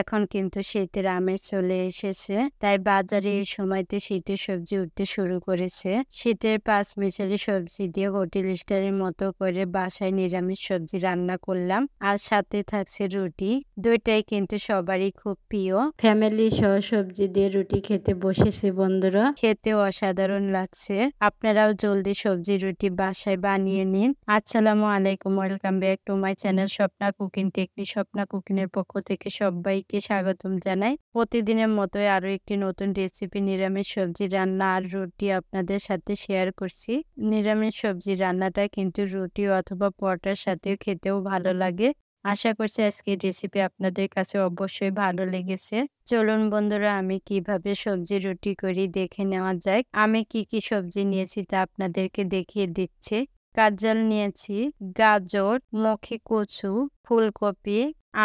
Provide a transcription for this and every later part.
এখন কিন্তু শীতের আমেজ চলে এসেছে তাই বাজারে এই সময়তে শীতের সবজি উঠতে শুরু করেছে শীতের পাঁচ মিশালি সবজি দিয়ে হোটেল স্টারের মতো করে বাসায় নিরামিষ সবজি রান্না করলাম আর সাথে থাকছে রুটি দুইটাই কিন্তু সবারই খুব প্রিয় ফ্যামিলি সহ সবজি দিয়ে রুটি খেতে বসেছে বন্ধুরা খেতে অসাধারণ লাগছে আপনারাও জলদি সবজি রুটি বাসায় বানিয়ে নিন আসসালামু আলাইকুম welcome back to my channel Swapna cooking technique Swapna cooking এর পক্ষ থেকে সবাই সবাইকে স্বাগতম জানাই প্রতিদিনের মতো আরো একটি নতুন রেসিপি নিরামিষ সবজি রান্না আর রুটি আপনাদের সাথে শেয়ার করছি নিরামিষ সবজি রান্নাটা কিন্তু রুটি অথবা পরোটার সাথেও খেতেও ভালো লাগে আশা করছি আজকে রেসিপি আপনাদের কাছে অবশ্যই ভালো লেগেছে চলুন বন্ধুরা আমি কিভাবে সবজি রুটি করি দেখে নেওয়া যায় আমি কি কি সবজি নিয়েছি তা আপনাদেরকে দেখিয়ে দিচ্ছে কাজল নিয়েছি গাজর মুখী কচু ফুলকপি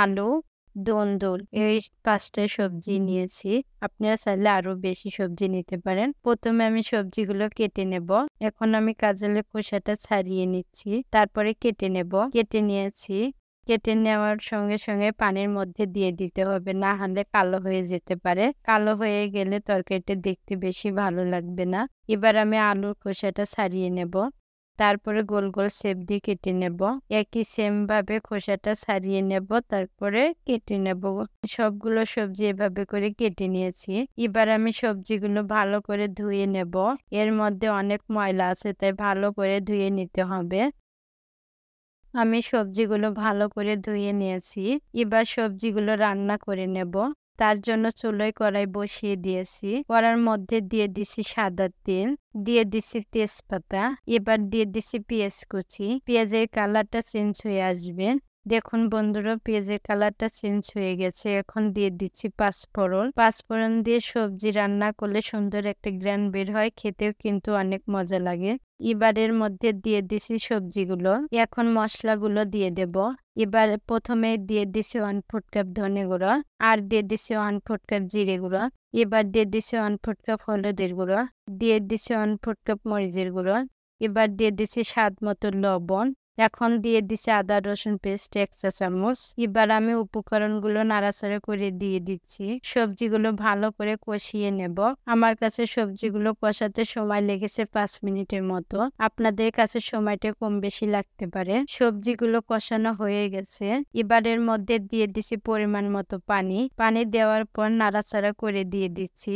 আলু দন্দল এই পাঁচটা সবজি নিয়েছি আপনারা চাইলে আরো বেশি সবজি নিতে পারেন প্রথমে আমি সবজিগুলো কেটে নেব এখন আমি কাজলের খোসাটা ছাড়িয়ে নিচ্ছি তারপরে কেটে নেব কেটে নিয়েছি কেটে নেওয়ার সঙ্গে সঙ্গে পানির মধ্যে দিয়ে দিতে হবে না হলে কালো হয়ে যেতে পারে কালো হয়ে গেলে তরকারিটা দেখতে বেশি ভালো লাগবে না এবার আমি আলুর খোসাটা ছাড়িয়ে নেব তারপরে গোল গোল সেপ দিয়ে কেটে নেব একই সেম ভাবে খোসাটা ছাড়িয়ে নেব তারপরে কেটে নেব সবগুলো সবজি এভাবে করে কেটে নিয়েছি এবার আমি সবজিগুলো ভালো করে ধুয়ে নেব এর মধ্যে অনেক ময়লা আছে তাই ভালো করে ধুয়ে নিতে হবে আমি সবজিগুলো ভালো করে ধুয়ে নিয়েছি এবার সবজিগুলো রান্না করে নেব তার জন্য চুলোয় কড়াই বসিয়ে দিয়েছি কড়ার মধ্যে দিয়ে দিছি সাদা তেল দিয়ে দিছি তেজপাতা এবার দিয়ে দিছি পেঁয়াজ কুচি পেঁয়াজের কালারটা চেঞ্জ হয়ে আসবে দেখুন বন্ধুরা পেঁয়াজের কালারটা চেঞ্জ হয়ে গেছে এখন দিয়ে দিচ্ছি পাঁচফোড়ন পাঁচফোড়ন দিয়ে সবজি রান্না করলে সুন্দর একটা গ্র্যান বের হয় খেতেও কিন্তু অনেক মজা লাগে এবারের মধ্যে দিয়ে দিছি সবজিগুলো এখন মশলাগুলো দিয়ে দেব এবার প্রথমে দিয়ে দিছি ওয়ান ফুট কাপ ধনে গুঁড়ো আর দিয়ে দিছি ওয়ান ফুট কাপ জিরে গুঁড়ো এবার দিয়ে দিছি ওয়ান ফুট কাপ হলুদের গুঁড়ো দিয়ে দিছি ওয়ান ফুট কাপ মরিচের গুঁড়ো এবার দিয়ে দিছি স্বাদ মতো লবণ এখন দিয়ে দিছি আদা রসুন পেস্ট এক চা চামচ এবার আমি উপকরণগুলো নাড়াচাড়া করে দিয়ে দিচ্ছি সবজিগুলো ভালো করে কষিয়ে নেব আমার কাছে সবজিগুলো কষাতে সময় লেগেছে পাঁচ মিনিটের মতো আপনাদের কাছে সময়টা কম বেশি লাগতে পারে সবজিগুলো কষানো হয়ে গেছে এবারের মধ্যে দিয়ে দিছি পরিমাণ মতো পানি পানি দেওয়ার পর নাড়াচাড়া করে দিয়ে দিচ্ছি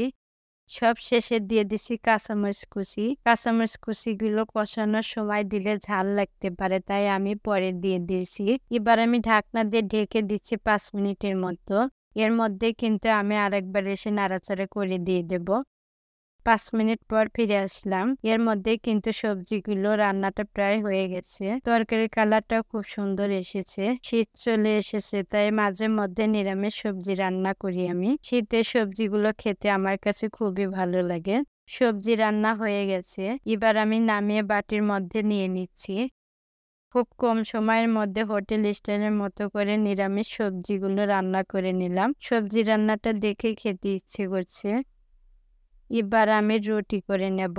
সব শেষে দিয়ে দিছি কাঁচামরিচ কুচি কাঁচামরিচ কুচিগুলো কষানোর সময় দিলে ঝাল লাগতে পারে তাই আমি পরে দিয়ে দিয়েছি এবার আমি ঢাকনা দিয়ে ঢেকে দিচ্ছি পাঁচ মিনিটের মতো এর মধ্যে কিন্তু আমি আরেকবার এসে নাড়াচাড়া করে দিয়ে দেব পাঁচ মিনিট পর ফিরে আসলাম এর মধ্যে কিন্তু সবজিগুলো রান্নাটা প্রায় হয়ে গেছে তরকারির কালারটা খুব সুন্দর এসেছে শীত চলে এসেছে তাই মাঝে মধ্যে নিরামিষ সবজি রান্না করি আমি শীতের সবজিগুলো খেতে আমার কাছে খুবই ভালো লাগে সবজি রান্না হয়ে গেছে এবার আমি নামিয়ে বাটির মধ্যে নিয়ে নিচ্ছি খুব কম সময়ের মধ্যে হোটেল স্টাইলের মতো করে নিরামিষ সবজিগুলো রান্না করে নিলাম সবজি রান্নাটা দেখে খেতে ইচ্ছে করছে এবার আমি রুটি করে নেব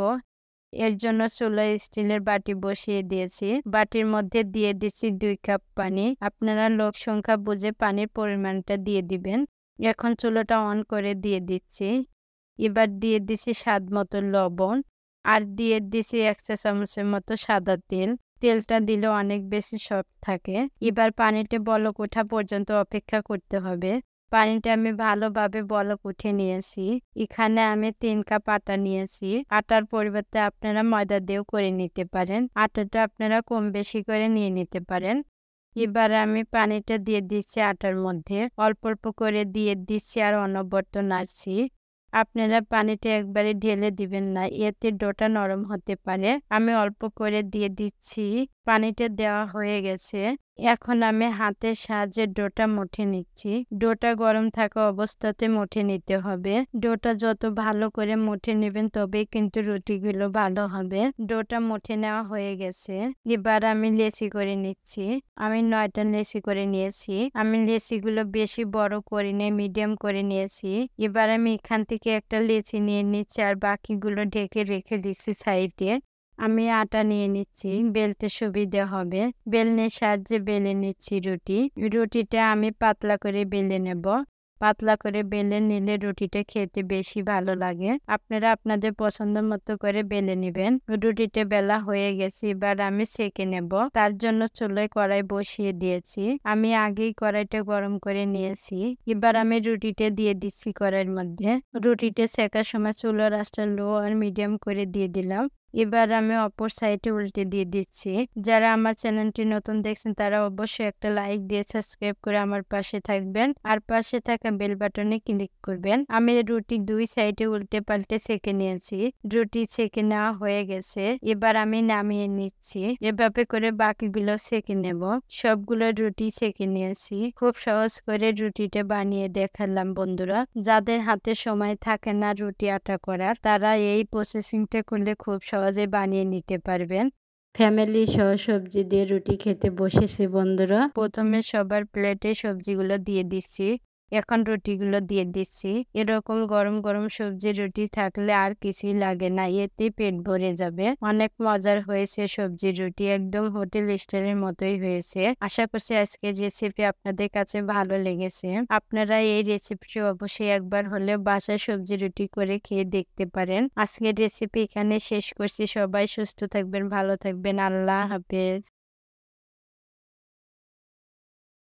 এর জন্য চুলা স্টিলের বাটি বসিয়ে দিয়েছি বাটির মধ্যে দিয়ে দিচ্ছি দুই কাপ পানি আপনারা লোক সংখ্যা বুঝে পানির পরিমাণটা দিয়ে দিবেন এখন চুলোটা অন করে দিয়ে দিচ্ছি এবার দিয়ে দিছি স্বাদ মতো লবণ আর দিয়ে দিছি এক চা চামচের মতো সাদা তেল তেলটা দিলে অনেক বেশি সফট থাকে এবার পানিতে বলক ওঠা পর্যন্ত অপেক্ষা করতে হবে পানিটা আমি ভালোভাবে বলক উঠে নিয়েছি এখানে আমি তিন কাপ আটা নিয়েছি আটার পরিবর্তে আপনারা ময়দা দিয়েও করে নিতে পারেন আটাটা আপনারা কম বেশি করে নিয়ে নিতে পারেন এবার আমি পানিটা দিয়ে দিচ্ছি আটার মধ্যে অল্প অল্প করে দিয়ে দিচ্ছি আর অনবর্ত নাড়ছি আপনারা পানিটা একবারে ঢেলে দিবেন না এতে ডোটা নরম হতে পারে আমি অল্প করে দিয়ে দিচ্ছি পানিটা দেওয়া হয়ে গেছে এখন আমি হাতের সাহায্যে ডোটা মুঠে নিচ্ছি ডোটা গরম থাকা অবস্থাতে মুঠে নিতে হবে ডোটা যত ভালো করে মুঠে নেবেন তবে কিন্তু রুটিগুলো ভালো হবে ডোটা মুঠে নেওয়া হয়ে গেছে এবার আমি লেসি করে নিচ্ছি আমি নয়টা লেসি করে নিয়েছি আমি লেসিগুলো বেশি বড় করে নিয়ে মিডিয়াম করে নিয়েছি এবার আমি এখান থেকে একটা লেচি নিয়ে নিচ্ছি আর বাকিগুলো ঢেকে রেখে দিচ্ছি সাইডে আমি আটা নিয়ে নিচ্ছি বেলতে সুবিধে হবে বেলনের সাহায্যে বেলে নিচ্ছি রুটি রুটিটা আমি পাতলা করে বেলে নেব পাতলা করে বেলে নিলে রুটিটা খেতে বেশি ভালো লাগে আপনারা আপনাদের পছন্দ মতো করে বেলে নেবেন রুটিটা বেলা হয়ে গেছে এবার আমি সেকে নেব তার জন্য চুলোয় কড়াই বসিয়ে দিয়েছি আমি আগেই কড়াইটা গরম করে নিয়েছি এবার আমি রুটিটা দিয়ে দিচ্ছি কড়াইয়ের মধ্যে রুটিটা সেকার সময় চুলোর আঁচটা লো আর মিডিয়াম করে দিয়ে দিলাম এবার আমি অপর সাইডে উল্টে দিয়ে দিচ্ছি যারা আমার চ্যানেলটি নতুন দেখছেন তারা অবশ্যই একটা লাইক দিয়ে সাবস্ক্রাইব করে আমার পাশে থাকবেন আর পাশে থাকা বেল বাটনে ক্লিক করবেন আমি রুটি দুই সাইডে উল্টে পাল্টে ছেঁকে নিয়েছি রুটি ছেঁকে নেওয়া হয়ে গেছে এবার আমি নামিয়ে নিচ্ছি এভাবে করে বাকিগুলো সেঁকে নেব সবগুলো রুটি সেঁকে নিয়েছি খুব সহজ করে রুটিটা বানিয়ে দেখালাম বন্ধুরা যাদের হাতে সময় থাকে না রুটি আটা করার তারা এই প্রসেসিংটা করলে খুব সহজ সহজে বানিয়ে নিতে পারবেন ফ্যামিলি সহ সবজি দিয়ে রুটি খেতে বসেছি বন্ধুরা প্রথমে সবার প্লেটে সবজিগুলো দিয়ে দিচ্ছি এখন রুটিগুলো দিয়ে দিচ্ছি এরকম গরম গরম সবজি রুটি থাকলে আর কিছুই লাগে না এতে পেট ভরে যাবে অনেক মজার হয়েছে সবজি রুটি একদম হোটেল স্টাইলের মতোই হয়েছে আশা করছি আজকের রেসিপি আপনাদের কাছে ভালো লেগেছে আপনারা এই রেসিপিটি অবশ্যই একবার হলে বাসায় সবজি রুটি করে খেয়ে দেখতে পারেন আজকের রেসিপি এখানে শেষ করছি সবাই সুস্থ থাকবেন ভালো থাকবেন আল্লাহ হাফেজ